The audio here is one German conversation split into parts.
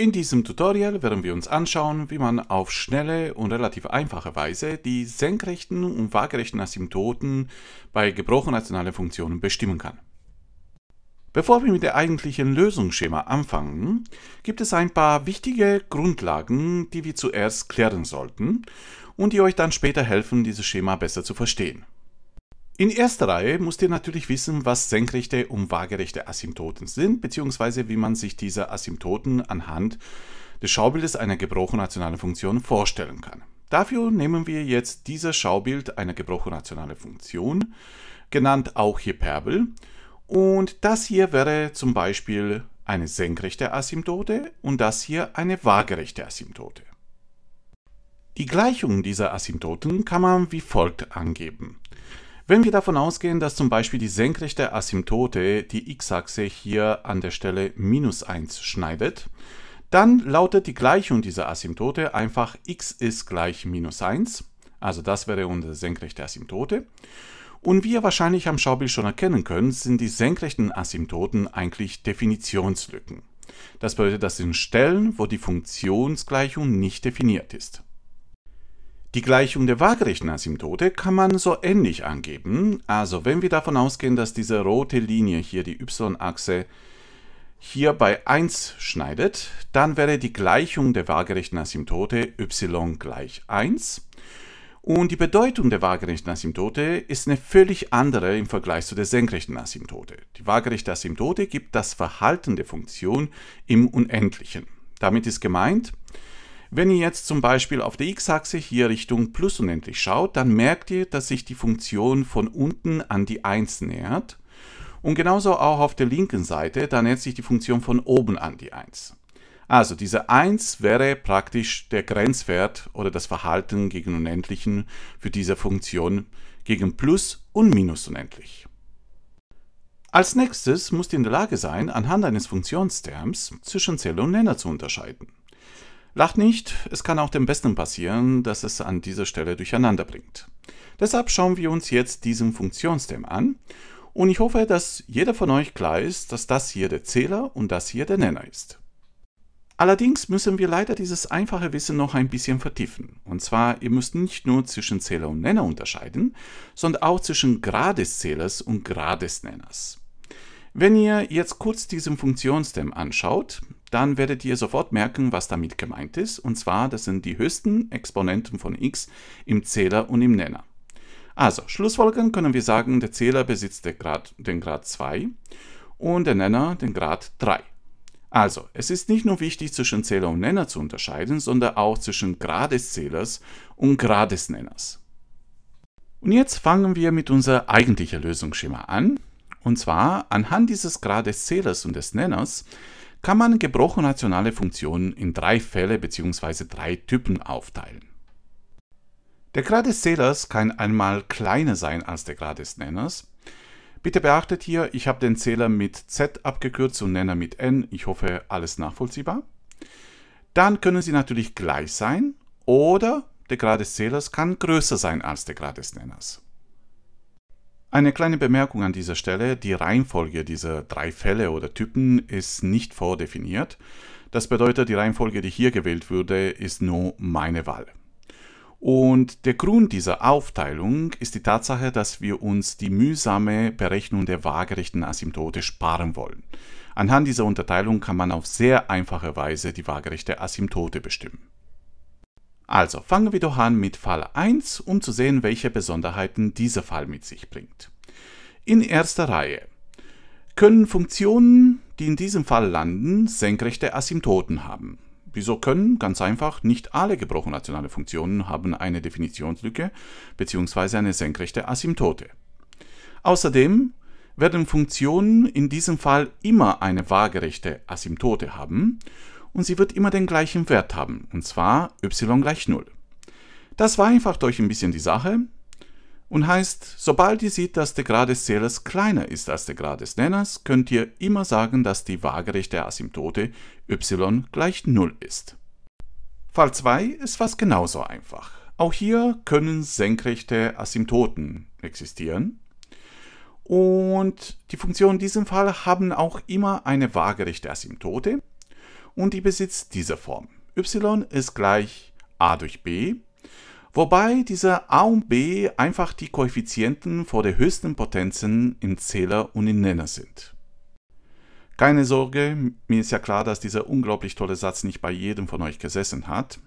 In diesem Tutorial werden wir uns anschauen, wie man auf schnelle und relativ einfache Weise die senkrechten und waagerechten Asymptoten bei gebrochen rationalen Funktionen bestimmen kann. Bevor wir mit dem eigentlichen Lösungsschema anfangen, gibt es ein paar wichtige Grundlagen, die wir zuerst klären sollten und die euch dann später helfen, dieses Schema besser zu verstehen. In erster Reihe musst ihr natürlich wissen, was senkrechte und waagerechte Asymptoten sind, beziehungsweise wie man sich diese Asymptoten anhand des Schaubildes einer gebrochenen rationalen Funktion vorstellen kann. Dafür nehmen wir jetzt dieses Schaubild einer gebrochenen rationalen Funktion, genannt auch Hyperbel, und das hier wäre zum Beispiel eine senkrechte Asymptote und das hier eine waagerechte Asymptote. Die Gleichung dieser Asymptoten kann man wie folgt angeben. Wenn wir davon ausgehen, dass zum Beispiel die senkrechte Asymptote die x-Achse hier an der Stelle minus 1 schneidet, dann lautet die Gleichung dieser Asymptote einfach x ist gleich minus 1. Also das wäre unsere senkrechte Asymptote. Und wie ihr wahrscheinlich am Schaubild schon erkennen könnt, sind die senkrechten Asymptoten eigentlich Definitionslücken. Das bedeutet, das sind Stellen, wo die Funktionsgleichung nicht definiert ist. Die Gleichung der waagerechten Asymptote kann man so ähnlich angeben. Also wenn wir davon ausgehen, dass diese rote Linie hier, die y-Achse, hier bei 1 schneidet, dann wäre die Gleichung der waagerechten Asymptote y gleich 1. Und die Bedeutung der waagerechten Asymptote ist eine völlig andere im Vergleich zu der senkrechten Asymptote. Die waagerechte Asymptote gibt das Verhalten der Funktion im Unendlichen. Damit ist gemeint, wenn ihr jetzt zum Beispiel auf der x-Achse hier Richtung plus unendlich schaut, dann merkt ihr, dass sich die Funktion von unten an die 1 nähert. Und genauso auch auf der linken Seite, da nähert sich die Funktion von oben an die 1. Also diese 1 wäre praktisch der Grenzwert oder das Verhalten gegen Unendlichen für diese Funktion gegen Plus und Minus unendlich. Als nächstes musst ihr in der Lage sein, anhand eines Funktionsterms zwischen Zelle und Nenner zu unterscheiden. Lacht nicht, es kann auch dem Besten passieren, dass es an dieser Stelle durcheinander bringt. Deshalb schauen wir uns jetzt diesen Funktionsterm an und ich hoffe, dass jeder von euch klar ist, dass das hier der Zähler und das hier der Nenner ist. Allerdings müssen wir leider dieses einfache Wissen noch ein bisschen vertiefen. Und zwar, ihr müsst nicht nur zwischen Zähler und Nenner unterscheiden, sondern auch zwischen Grad des Zählers und Grad des Nenners. Wenn ihr jetzt kurz diesen Funktionsstem anschaut, dann werdet ihr sofort merken, was damit gemeint ist. Und zwar, das sind die höchsten Exponenten von x im Zähler und im Nenner. Also, schlussfolgern können wir sagen, der Zähler besitzt den Grad, den Grad 2 und der Nenner den Grad 3. Also, es ist nicht nur wichtig, zwischen Zähler und Nenner zu unterscheiden, sondern auch zwischen Grad des Zählers und Grad des Nenners. Und jetzt fangen wir mit unser eigentlichen Lösungsschema an. Und zwar anhand dieses Grades Zählers und des Nenners kann man gebrochen rationale Funktionen in drei Fälle bzw. drei Typen aufteilen. Der Grad des Zählers kann einmal kleiner sein als der Grad des Nenners. Bitte beachtet hier, ich habe den Zähler mit Z abgekürzt und Nenner mit N. Ich hoffe, alles nachvollziehbar. Dann können sie natürlich gleich sein oder der Grad des Zählers kann größer sein als der Grad des Nenners. Eine kleine Bemerkung an dieser Stelle, die Reihenfolge dieser drei Fälle oder Typen ist nicht vordefiniert. Das bedeutet, die Reihenfolge, die hier gewählt wurde, ist nur meine Wahl. Und der Grund dieser Aufteilung ist die Tatsache, dass wir uns die mühsame Berechnung der waagerechten Asymptote sparen wollen. Anhand dieser Unterteilung kann man auf sehr einfache Weise die waagerechte Asymptote bestimmen. Also fangen wir doch an mit Fall 1, um zu sehen, welche Besonderheiten dieser Fall mit sich bringt. In erster Reihe können Funktionen, die in diesem Fall landen, senkrechte Asymptoten haben. Wieso können? Ganz einfach, nicht alle gebrochen nationale Funktionen haben eine Definitionslücke bzw. eine senkrechte Asymptote. Außerdem werden Funktionen in diesem Fall immer eine waagerechte Asymptote haben und sie wird immer den gleichen Wert haben, und zwar y gleich 0. Das vereinfacht euch ein bisschen die Sache und heißt, sobald ihr seht, dass der Grad des Zählers kleiner ist als der Grad des Nenners, könnt ihr immer sagen, dass die waagerechte Asymptote y gleich 0 ist. Fall 2 ist fast genauso einfach. Auch hier können senkrechte Asymptoten existieren. Und die Funktionen in diesem Fall haben auch immer eine waagerechte Asymptote und die besitzt diese Form. y ist gleich a durch b, wobei diese a und b einfach die Koeffizienten vor der höchsten Potenzen im Zähler und im Nenner sind. Keine Sorge, mir ist ja klar, dass dieser unglaublich tolle Satz nicht bei jedem von euch gesessen hat.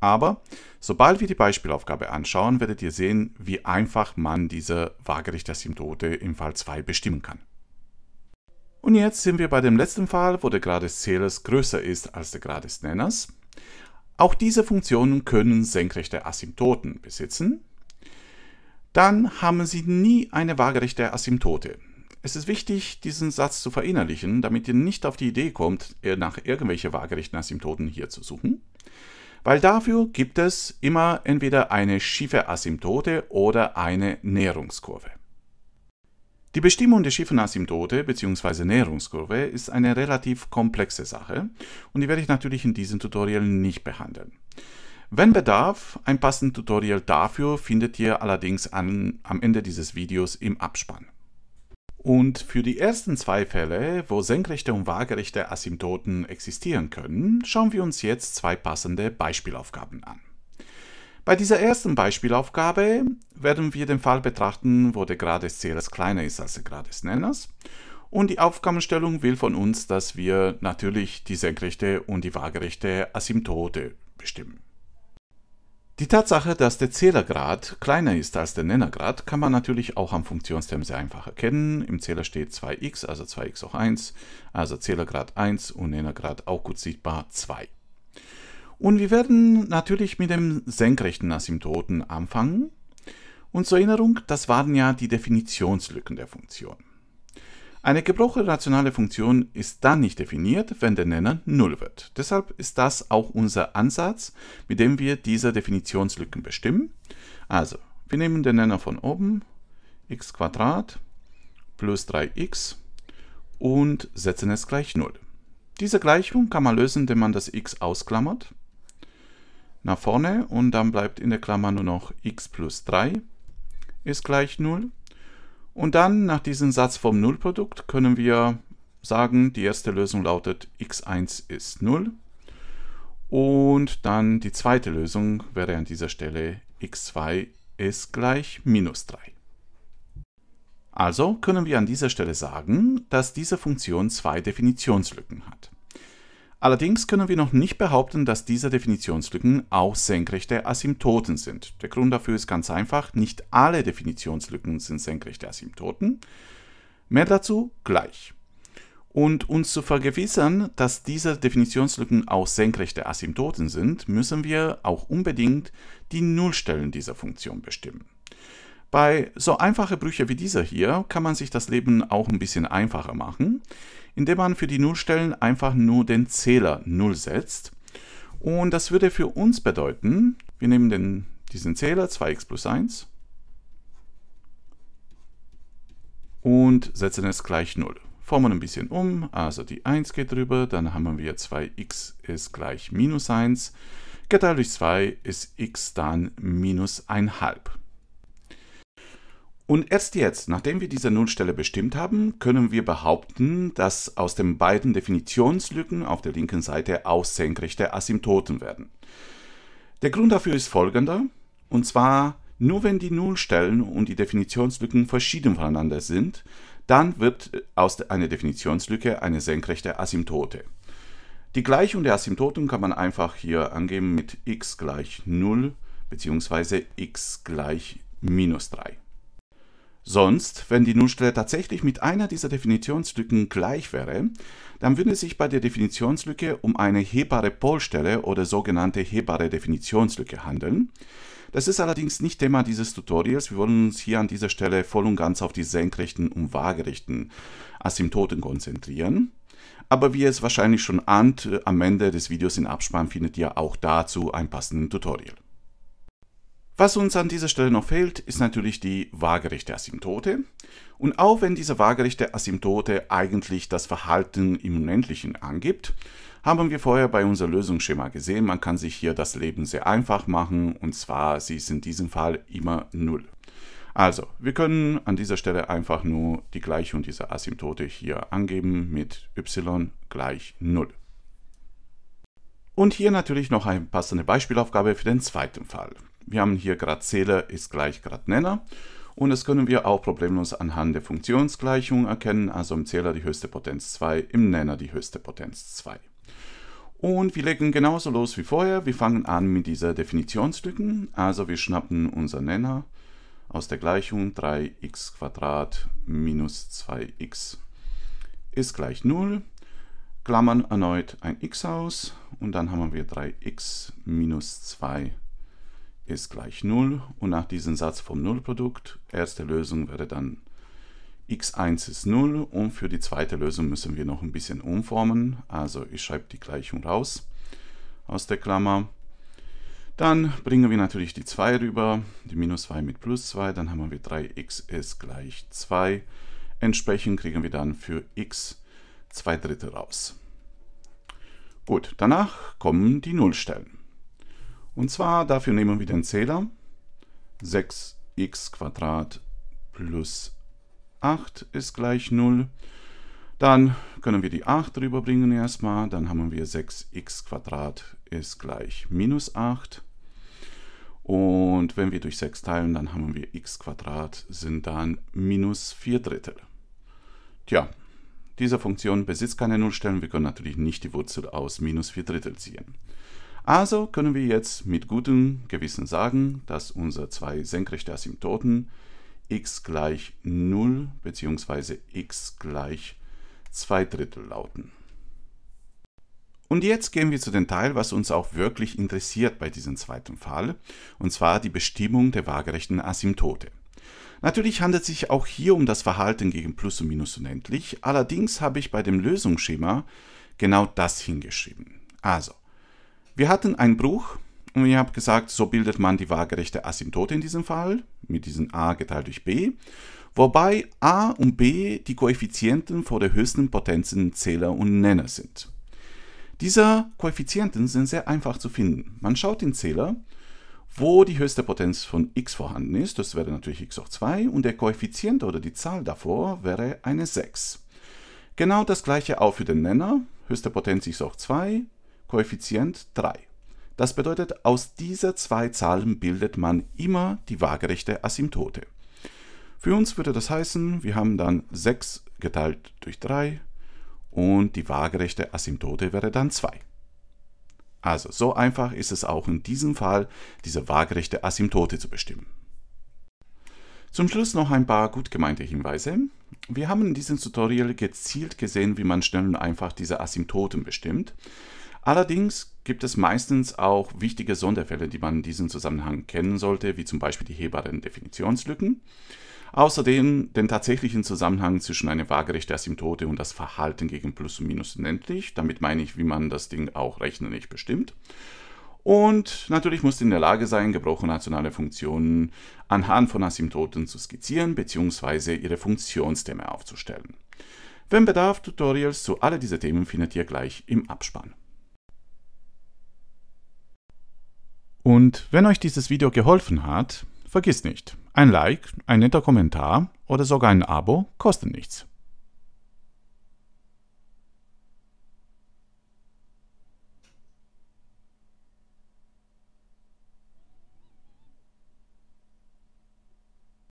Aber sobald wir die Beispielaufgabe anschauen, werdet ihr sehen, wie einfach man diese waagerechte Asymptote im Fall 2 bestimmen kann. Und jetzt sind wir bei dem letzten Fall, wo der Grad des Zählers größer ist als der Grad des Nenners. Auch diese Funktionen können senkrechte Asymptoten besitzen. Dann haben sie nie eine waagerechte Asymptote. Es ist wichtig, diesen Satz zu verinnerlichen, damit ihr nicht auf die Idee kommt, nach irgendwelchen waagerechten Asymptoten hier zu suchen. Weil dafür gibt es immer entweder eine schiefe Asymptote oder eine Näherungskurve. Die Bestimmung der Schiefernasymptote bzw. Näherungskurve ist eine relativ komplexe Sache und die werde ich natürlich in diesem Tutorial nicht behandeln. Wenn Bedarf, ein passendes Tutorial dafür findet ihr allerdings an, am Ende dieses Videos im Abspann. Und für die ersten zwei Fälle, wo senkrechte und waagerechte Asymptoten existieren können, schauen wir uns jetzt zwei passende Beispielaufgaben an. Bei dieser ersten Beispielaufgabe werden wir den Fall betrachten, wo der Grad des Zählers kleiner ist als der Grad des Nenners. Und die Aufgabenstellung will von uns, dass wir natürlich die senkrechte und die waagerechte Asymptote bestimmen. Die Tatsache, dass der Zählergrad kleiner ist als der Nennergrad, kann man natürlich auch am Funktionsterm sehr einfach erkennen. Im Zähler steht 2x, also 2x hoch 1, also Zählergrad 1 und Nennergrad auch gut sichtbar 2. Und wir werden natürlich mit dem senkrechten Asymptoten anfangen. Und zur Erinnerung, das waren ja die Definitionslücken der Funktion. Eine gebrochene rationale Funktion ist dann nicht definiert, wenn der Nenner 0 wird. Deshalb ist das auch unser Ansatz, mit dem wir diese Definitionslücken bestimmen. Also, wir nehmen den Nenner von oben, x plus 3x und setzen es gleich 0. Diese Gleichung kann man lösen, indem man das x ausklammert nach vorne und dann bleibt in der Klammer nur noch x plus 3 ist gleich 0. Und dann nach diesem Satz vom Nullprodukt können wir sagen, die erste Lösung lautet x1 ist 0. Und dann die zweite Lösung wäre an dieser Stelle x2 ist gleich minus 3. Also können wir an dieser Stelle sagen, dass diese Funktion zwei Definitionslücken hat. Allerdings können wir noch nicht behaupten, dass diese Definitionslücken auch senkrechte Asymptoten sind. Der Grund dafür ist ganz einfach, nicht alle Definitionslücken sind senkrechte Asymptoten. Mehr dazu gleich. Und uns zu vergewissern, dass diese Definitionslücken auch senkrechte Asymptoten sind, müssen wir auch unbedingt die Nullstellen dieser Funktion bestimmen. Bei so einfachen Brüchen wie dieser hier kann man sich das Leben auch ein bisschen einfacher machen, indem man für die Nullstellen einfach nur den Zähler 0 setzt. Und das würde für uns bedeuten, wir nehmen den, diesen Zähler 2x plus 1 und setzen es gleich 0. Formeln ein bisschen um, also die 1 geht drüber, dann haben wir 2x ist gleich minus 1, geteilt durch 2 ist x dann minus 1 halb. Und erst jetzt, nachdem wir diese Nullstelle bestimmt haben, können wir behaupten, dass aus den beiden Definitionslücken auf der linken Seite aus senkrechte Asymptoten werden. Der Grund dafür ist folgender, und zwar nur wenn die Nullstellen und die Definitionslücken verschieden voneinander sind, dann wird äh, aus einer Definitionslücke eine senkrechte Asymptote. Die Gleichung der Asymptoten kann man einfach hier angeben mit x gleich 0 bzw. x gleich minus 3. Sonst, wenn die Nullstelle tatsächlich mit einer dieser Definitionslücken gleich wäre, dann würde es sich bei der Definitionslücke um eine hebbare Polstelle oder sogenannte hebbare Definitionslücke handeln. Das ist allerdings nicht Thema dieses Tutorials. Wir wollen uns hier an dieser Stelle voll und ganz auf die senkrechten und waagerechten Asymptoten konzentrieren. Aber wie ihr es wahrscheinlich schon ahnt, äh, am Ende des Videos in Abspann findet ihr auch dazu ein passendes Tutorial. Was uns an dieser Stelle noch fehlt, ist natürlich die waagerechte Asymptote. Und auch wenn diese waagerechte Asymptote eigentlich das Verhalten im Unendlichen angibt, haben wir vorher bei unserem Lösungsschema gesehen, man kann sich hier das Leben sehr einfach machen und zwar, sie ist in diesem Fall immer 0. Also, wir können an dieser Stelle einfach nur die Gleichung dieser Asymptote hier angeben mit y gleich 0. Und hier natürlich noch eine passende Beispielaufgabe für den zweiten Fall. Wir haben hier Grad Zähler ist gleich Grad Nenner. Und das können wir auch problemlos anhand der Funktionsgleichung erkennen, also im Zähler die höchste Potenz 2, im Nenner die höchste Potenz 2. Und wir legen genauso los wie vorher. Wir fangen an mit dieser Definitionslücken. Also wir schnappen unseren Nenner aus der Gleichung 3x minus 2x ist gleich 0. Klammern erneut ein x aus und dann haben wir 3x minus 2 x ist gleich 0 und nach diesem Satz vom Nullprodukt, erste Lösung wäre dann x1 ist 0 und für die zweite Lösung müssen wir noch ein bisschen umformen. Also ich schreibe die Gleichung raus aus der Klammer. Dann bringen wir natürlich die 2 rüber, die minus 2 mit plus 2, dann haben wir 3x ist gleich 2. Entsprechend kriegen wir dann für x 2 Drittel raus. Gut, danach kommen die Nullstellen. Und zwar dafür nehmen wir den Zähler 6x plus 8 ist gleich 0. Dann können wir die 8 drüber bringen erstmal. Dann haben wir 6x ist gleich minus 8. Und wenn wir durch 6 teilen, dann haben wir x sind dann minus 4 Drittel. Tja, diese Funktion besitzt keine Nullstellen. Wir können natürlich nicht die Wurzel aus minus 4 Drittel ziehen. Also können wir jetzt mit gutem Gewissen sagen, dass unsere zwei senkrechte Asymptoten x gleich 0 bzw. x gleich 2 Drittel lauten. Und jetzt gehen wir zu dem Teil, was uns auch wirklich interessiert bei diesem zweiten Fall, und zwar die Bestimmung der waagerechten Asymptote. Natürlich handelt es sich auch hier um das Verhalten gegen Plus und Minus unendlich, allerdings habe ich bei dem Lösungsschema genau das hingeschrieben. Also, wir hatten einen Bruch und ich habe gesagt, so bildet man die waagerechte Asymptote in diesem Fall mit diesem a geteilt durch b, wobei a und b die Koeffizienten vor der höchsten Potenzen Zähler und Nenner sind. Diese Koeffizienten sind sehr einfach zu finden. Man schaut den Zähler, wo die höchste Potenz von x vorhanden ist, das wäre natürlich x hoch 2, und der Koeffizient oder die Zahl davor wäre eine 6. Genau das gleiche auch für den Nenner, höchste Potenz x hoch 2, Koeffizient 3. Das bedeutet, aus dieser zwei Zahlen bildet man immer die waagerechte Asymptote. Für uns würde das heißen, wir haben dann 6 geteilt durch 3 und die waagerechte Asymptote wäre dann 2. Also so einfach ist es auch in diesem Fall, diese waagerechte Asymptote zu bestimmen. Zum Schluss noch ein paar gut gemeinte Hinweise. Wir haben in diesem Tutorial gezielt gesehen, wie man schnell und einfach diese Asymptoten bestimmt. Allerdings gibt es meistens auch wichtige Sonderfälle, die man in diesem Zusammenhang kennen sollte, wie zum Beispiel die hebbaren Definitionslücken. Außerdem den tatsächlichen Zusammenhang zwischen einer waagerechten Asymptote und das Verhalten gegen Plus und Minus unendlich. Damit meine ich, wie man das Ding auch rechnerisch bestimmt. Und natürlich musst du in der Lage sein, gebrochene nationale Funktionen anhand von Asymptoten zu skizzieren bzw. ihre Funktionsthemen aufzustellen. Wenn bedarf, Tutorials zu all diesen Themen findet ihr gleich im Abspann. Und wenn euch dieses Video geholfen hat, vergiss nicht, ein Like, ein netter Kommentar oder sogar ein Abo kostet nichts.